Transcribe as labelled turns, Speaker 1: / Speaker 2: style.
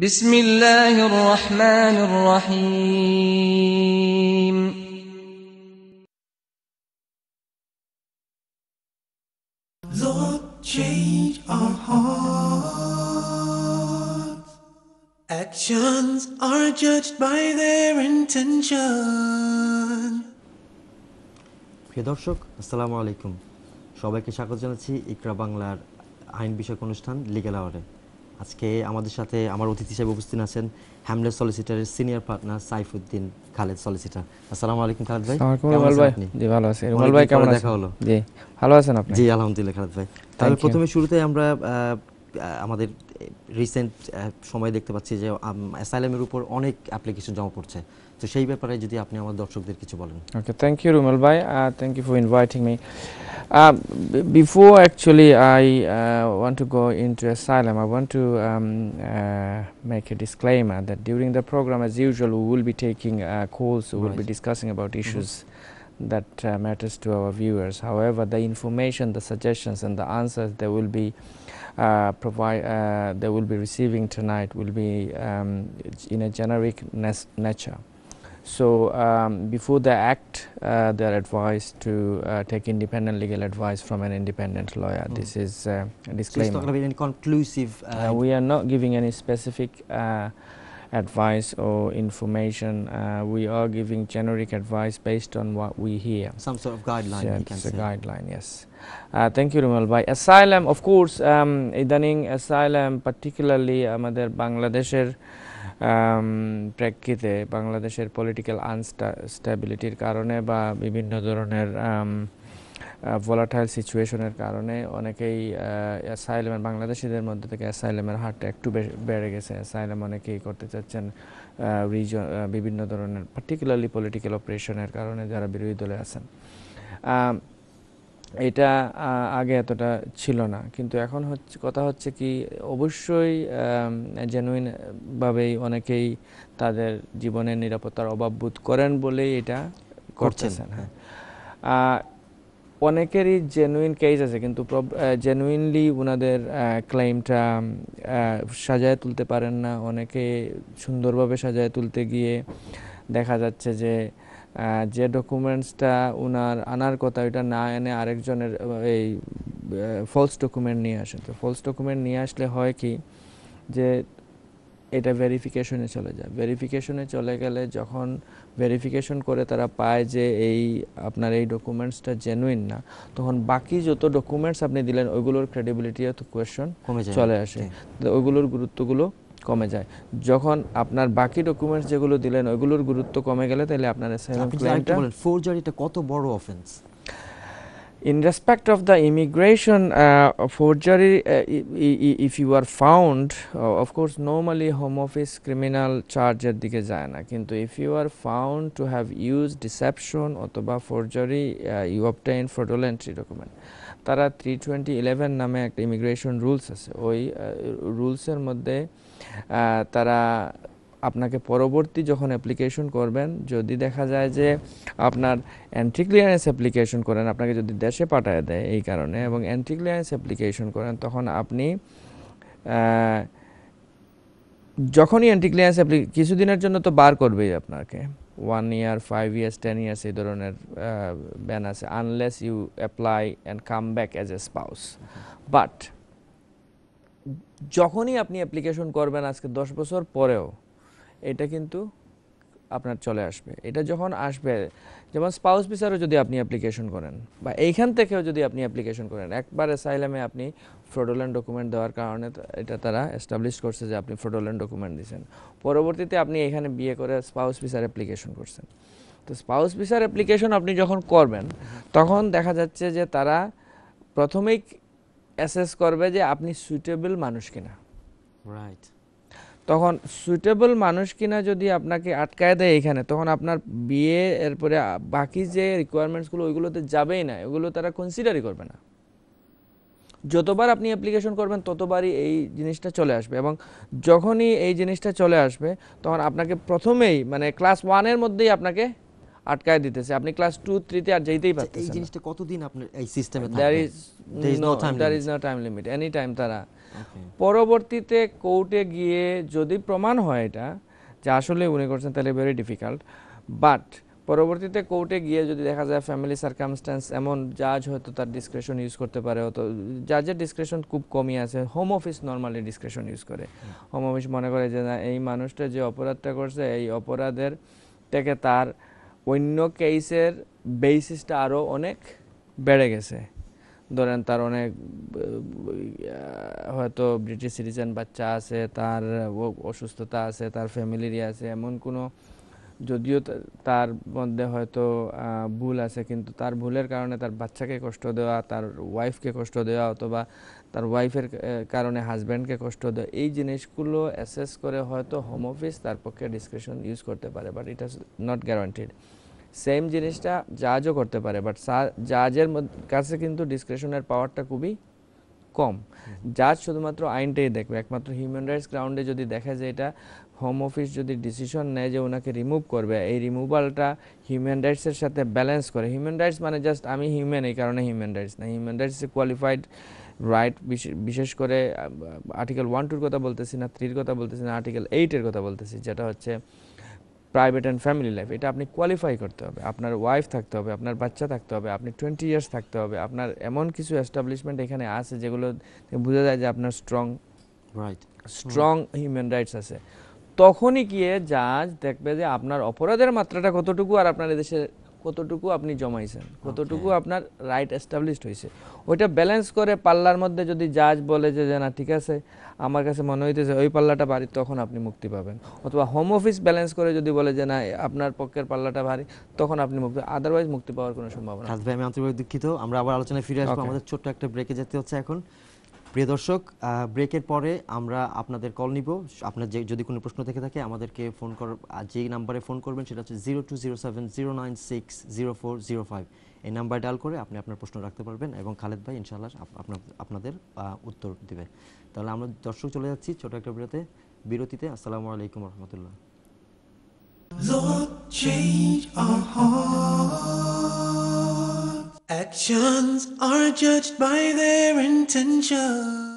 Speaker 1: بسم الله الرحمن الرحيم
Speaker 2: Lord, change our hearts. Actions are judged by their intention. দর্শক আসসালামু আলাইকুম সবাইকে স্বাগত জানাচ্ছি ইকরা বাংলার আইন বিষয়ক অনুষ্ঠান লিগেল আওয়ারে আজকে আমাদের সাথে আমার অতিথি হিসেবে উপস্থিত আছেন হ্যামলে সলিসিটারের senior partner Saifuddin Khaled solicitor আসসালামু আলাইকুম খালেদ ভাই জি ভালো আছেন রুমাল ভাই কেমন আছেন দেখা হলো জি ভালো আছেন আপনি জি আলহামদুলিল্লাহ খালেদ ভাই তাহলে প্রথমে শুরুতে আমরা আমাদের রিসেন্ট সময় দেখতে পাচ্ছি যে অ্যাসাইলামের উপর অনেক অ্যাপ্লিকেশন জমা পড়ছে তো সেই ব্যাপারে যদি আপনি আমার দর্শকদের কিছু বলেন
Speaker 1: ওকে থ্যাংক ইউ রুমেল ভাই thank you for inviting me before actually I want to go in to asylum I want to make a disclaimer that during the programme as usual will be taking course will be discussing about issues that uh, matters to our viewers. However, the information, the suggestions and the answers they will be uh, provide, uh, they will be receiving tonight will be um, in a generic nature. So, um, before they act, uh, they are advised to uh, take independent legal advice from an independent lawyer. Mm. This is uh, a disclaimer. So it's not going to
Speaker 2: be any conclusive.
Speaker 1: we are not giving any specific advice or information. Uh, we are giving generic advice based on what we hear. Some sort of guideline. Yeah, it's a say. guideline, yes. Uh, thank you, Rumal Bhai. Asylum, of course, um, ইদানিং asylum, particularly Bangladesher বাংলাদেশের প্রেক্ষিতে বাংলাদেশের political আনস্টাবিলিটির কারণে বা বিভিন্ন ধরনের um, volatile সিচুয়েশনের কারণে অনেকেই অ্যাসাইলামের বাংলাদেশিদের মধ্যে থেকে অ্যাসাইলামের হারটা একটু বেড়ে গেছে অ্যাসাইলাম অনেকেই করতে চাচ্ছেন রিজন বিভিন্ন ধরনের পার্টিকুলারলি পলিটিক্যাল অপারেশনের কারণে যারা বিরোধী দলে আছেন এটা আগে এতটা ছিল না কিন্তু এখন হচ্ছে কথা হচ্ছে কি অবশ্যই জেনুইনভাবেই অনেকেই তাদের জীবনের নিরাপত্তার অভাব বোধ করেন বলেই এটা করতেছেন হ্যাঁ, হ্যাঁ। অনেকেরই জেনুইন কেস আছে কিন্তু জেনুইনলি ওনাদের ক্লেমটা সাজায় তুলতে পারেন না অনেকে সুন্দরভাবে সাজায় তুলতে গিয়ে দেখা যাচ্ছে যে যে ডকুমেন্টসটা ওনার আনার কথা ওইটা না এনে আরেকজনের এই ফলস ডকুমেন্ট নিয়ে আসেন তো ফলস ডকুমেন্ট নিয়ে আসলে হয় কি যে এটা ভেরিফিকেশনে চলে যায় ভেরিফিকেশনে চলে গেলে যখন ভেরিফিকেশন করে তারা পায় যে এই আপনার এই ডকুমেন্টসটা জেনুইন না তখন বাকি যত ডকুমেন্টস আপনি দিলেন ওইগুলোর ক্রেডিবিলিটি কোয়েশন চলে আসে ওইগুলোর গুরুত্বগুলো কমে যায় যখন আপনার বাকি ডকুমেন্টস যেগুলো দিলেন ওইগুলোর গুরুত্ব কমে গেলে তাহলে আপনার ক্লায়েন্টটা
Speaker 2: ফোরজারিটা কত বড় offence
Speaker 1: in respect of the immigration uh, forgery uh, if you are found uh, of course normally home office criminal charge er dike jay na kintu if you are found to have used deception othoba forgery uh, you obtain fraudulent entry document tara 32011 name ekta immigration rules ase oi uh, rules er moddhe uh, tara আপনাকে পরবর্তী যখন application করবেন যদি দেখা যায় যে আপনার entry clearance application করেন আপনাকে যদি দেশে পাঠিয়ে দেয় এই কারণে এবং অ্যান্ট্রি ক্লিয়ারেন্স অ্যাপ্লিকেশন করেন তখন আপনি যখনই অ্যান্টি ক্লিয়ারেন্স অ্যাপ্লি কিছুদিনের জন্য তো বার করবেই আপনাকে one year five years ten years এই ধরনের ব্যান আছে unless you apply and come back as a spouse but যখনই আপনি অ্যাপ্লিকেশন করবেন আজকে দশ বছর পরেও এটা কিন্তু আপনার চলে আসবে এটা যখন আসবে যেমন স্পাউস বিচারও যদি আপনি অ্যাপ্লিকেশন করেন বা এইখান থেকেও যদি আপনি অ্যাপ্লিকেশন করেন একবার অ্যাসাইলামে আপনি ফ্রডোল্যান্ড ডকুমেন্ট দেওয়ার কারণে এটা তারা এস্টাবলিশ করছে যে আপনি ফ্রডোল্যান্ড ডকুমেন্ট দিয়েছেন পরবর্তীতে আপনি এখানে বিয়ে করে স্পাউস বিচার অ্যাপ্লিকেশন করছেন তো স্পাউস বিচার অ্যাপ্লিকেশন আপনি যখন করবেন তখন দেখা যাচ্ছে যে তারা প্রথমেই অ্যাসেস করবে যে আপনি সুইটেবল মানুষ কিনা রাইট তখন সুইটেবল মানুষ কিনা যদি আপনাকে আটকায় দেয় এখানে তখন আপনার বিয়ে এরপরে বাকি যে রিকোয়ারমেন্টসগুলো ওইগুলোতে যাবেই না ওগুলো তারা কনসিডারই করবে না যতবার আপনি অ্যাপ্লিকেশন করবেন ততবারই এই জিনিসটা চলে আসবে এবং যখনই এই জিনিসটা চলে আসবে তখন আপনাকে প্রথমেই মানে ক্লাস ওয়ানের মধ্যেই আপনাকে আটকায় দিতেছে আপনি ক্লাস টু থ্রিতে আর যেতেই আচ্ছা, পারতেছেন এই জিনিসটা কতদিন আপনার এই সিস্টেমে থাকবে there is no time limit any time তারা পরবর্তীতে কোর্টে গিয়ে যদি প্রমাণ হয় এটা যে আসলে উনি করছেন তাহলে ভেরি ডিফিকাল্ট বাট পরবর্তীতে কোর্টে গিয়ে যদি দেখা যায় ফ্যামিলি সার্কামস্ট্যান্স এমন জাজ হয়তো তার ডিসক্রেশন ইউজ করতে পারে হয়তো জাজের ডিসক্রেশন খুব কমই আছে home office normally discretion use করে হোম অফিস মনে করে যে না এই মানুষটা যে অপরাধটা করছে এই অপরাধের থেকে তার অন্য কেসের বেসিসটা আরও অনেক বেড়ে গেছে ধরেন তার অনেক হয়তো ব্রিটিশ সিটিজেন বাচ্চা আছে তার অসুস্থতা আছে তার ফ্যামিলিরই আছে এমন কোনো যদিও তার মধ্যে হয়তো ভুল আছে কিন্তু তার ভুলের কারণে তার বাচ্চাকে কষ্ট দেওয়া তার ওয়াইফকে কষ্ট দেওয়া অথবা তার ওয়াইফের কারণে হাজব্যান্ডকে কষ্ট দেওয়া এই জিনিসগুলো অ্যাসেস করে হয়তো হোম অফিস তার পক্ষে ডিসক্রিপশন ইউজ করতে পারে but it is not guaranteed same জিনিসটা জাজও করতে পারে বাট জাজের কাছে কিন্তু ডিসক্রিপশনের পাওয়ারটা খুবই কম জাজ শুধুমাত্র আইনটাই দেখবে একমাত্র হিউম্যান রাইটস গ্রাউন্ডে যদি দেখা যায় এটা হোম অফিস যদি ডিসিশন নেয় যে ওনাকে রিমুভ করবে এই রিমুভালটা হিউম্যান রাইটসের সাথে ব্যালেন্স করে হিউম্যান রাইটস মানে জাস্ট আমি হিউম্যান এই কারণে হিউম্যান রাইটস না হিউম্যান রাইটস কোয়ালিফাইড রাইট বিশেষ করে আর্টিকেল ওয়ান টুর কথা বলতেছি না থ্রির কথা বলতেছি না আর্টিকেল এইটের কথা বলতেছি যেটা হচ্ছে প্রাইভেট অ্যান্ড ফ্যামিলি লাইফ এটা আপনি কোয়ালিফাই করতে হবে আপনার ওয়াইফ থাকতে হবে আপনার বাচ্চা থাকতে হবে আপনি টোয়েন্টি ইয়ার্স থাকতে হবে আপনার এমন কিছু এস্টাবলিশমেন্ট এখানে আছে যেগুলো বোঝা যায় যে আপনার strong right strong human rights আছে তখনই গিয়ে জাজ দেখবে যে আপনার অপরাধের মাত্রাটা কতটুকু আর আপনার এদেশে কতটুকু আপনি জমাইছেন কতটুকু আপনার রাইট এস্টাবলিশড হয়েছে ওইটা ব্যালেন্স করে পাল্লার মধ্যে যদি জাজ বলে যে না ঠিক আছে আমার কাছে মনে হইতেছে ওই পাল্লাটা ভারী
Speaker 2: তখন আপনি মুক্তি পাবেন
Speaker 1: অথবা হোম অফিস ব্যালেন্স করে যদি বলে যে না আপনার পক্ষের পাল্লাটা ভারী
Speaker 2: তখন আপনি মুক্তি আদারওয়াইজ মুক্তি পাওয়ার কোনো সম্ভাবনা ভাই আমি আন্তরিকভাবে দুঃখিত আমরা আবার আলোচনায় ফিরে আসবো আমাদের ছোট্ট একটা ব্রেকে যেতে হচ্ছে এখন প্রিয় দর্শক ব্রেকের পরে আমরা আপনাদের কল নিব আপনার যে যদি কোনো প্রশ্ন থেকে থাকে আমাদেরকে ফোন কর যে নাম্বারে ফোন করবেন সেটা হচ্ছে zero two zero seven zero nine six zero four zero five এই নাম্বার ডাল করে আপনি আপনার প্রশ্ন রাখতে পারবেন এবং খালেদ ভাই ইনশাল্লাহ আপনার আপনাদের উত্তর দেবে তাহলে আমরা দর্শক চলে যাচ্ছি ছোট একটা বিরতে বিরতিতে আসসালামু আলাইকুম রহমতুল্লাহ Lord, change our hearts. Actions are judged by
Speaker 1: their intention.